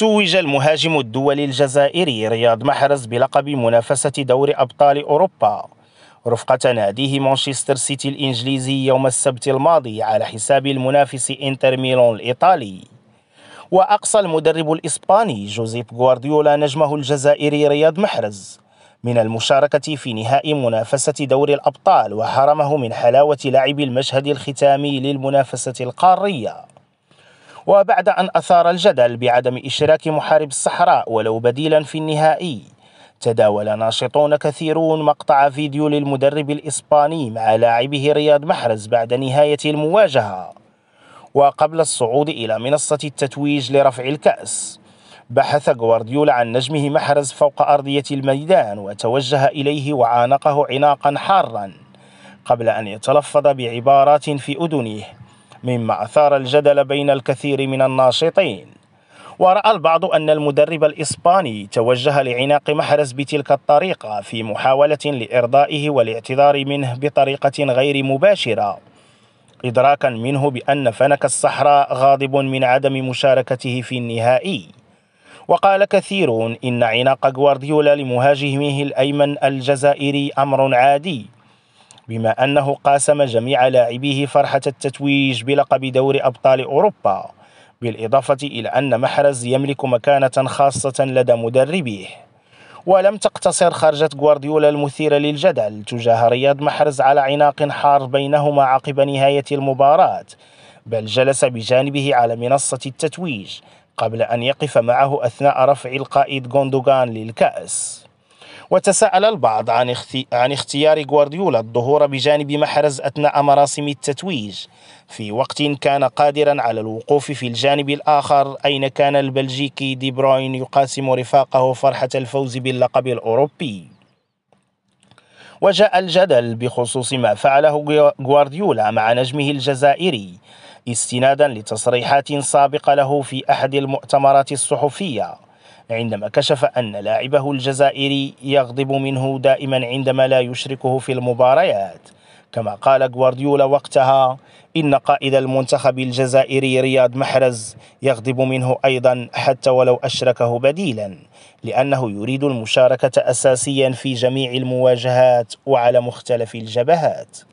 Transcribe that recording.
توج المهاجم الدولي الجزائري رياض محرز بلقب منافسة دور أبطال أوروبا رفقة ناديه مانشستر سيتي الإنجليزي يوم السبت الماضي على حساب المنافس إنتر ميلون الإيطالي وأقصى المدرب الإسباني جوزيب غوارديولا نجمه الجزائري رياض محرز من المشاركة في نهائي منافسة دور الأبطال وحرمه من حلاوة لعب المشهد الختامي للمنافسة القارية وبعد أن أثار الجدل بعدم إشراك محارب الصحراء ولو بديلا في النهائي تداول ناشطون كثيرون مقطع فيديو للمدرب الإسباني مع لاعبه رياض محرز بعد نهاية المواجهة وقبل الصعود إلى منصة التتويج لرفع الكأس بحث غوارديولا عن نجمه محرز فوق أرضية الميدان وتوجه إليه وعانقه عناقا حارا قبل أن يتلفظ بعبارات في أذنه مما أثار الجدل بين الكثير من الناشطين ورأى البعض أن المدرب الإسباني توجه لعناق محرز بتلك الطريقة في محاولة لإرضائه والاعتذار منه بطريقة غير مباشرة إدراكا منه بأن فنك الصحراء غاضب من عدم مشاركته في النهائي وقال كثيرون إن عناق غوارديولا لمهاجمه الأيمن الجزائري أمر عادي بما أنه قاسم جميع لاعبيه فرحة التتويج بلقب دور أبطال أوروبا بالإضافة إلى أن محرز يملك مكانة خاصة لدى مدربيه ولم تقتصر خرجة غوارديولا المثيرة للجدل تجاه رياض محرز على عناق حار بينهما عقب نهاية المباراة بل جلس بجانبه على منصة التتويج قبل أن يقف معه أثناء رفع القائد غوندوغان للكأس وتساءل البعض عن, عن اختيار غوارديولا الظهور بجانب محرز أثناء مراسم التتويج في وقت كان قادرا على الوقوف في الجانب الآخر أين كان البلجيكي دي بروين يقاسم رفاقه فرحة الفوز باللقب الأوروبي وجاء الجدل بخصوص ما فعله غوارديولا مع نجمه الجزائري استنادا لتصريحات سابقة له في أحد المؤتمرات الصحفية عندما كشف أن لاعبه الجزائري يغضب منه دائما عندما لا يشركه في المباريات كما قال غوارديولا وقتها إن قائد المنتخب الجزائري رياض محرز يغضب منه أيضا حتى ولو أشركه بديلا لأنه يريد المشاركة أساسيا في جميع المواجهات وعلى مختلف الجبهات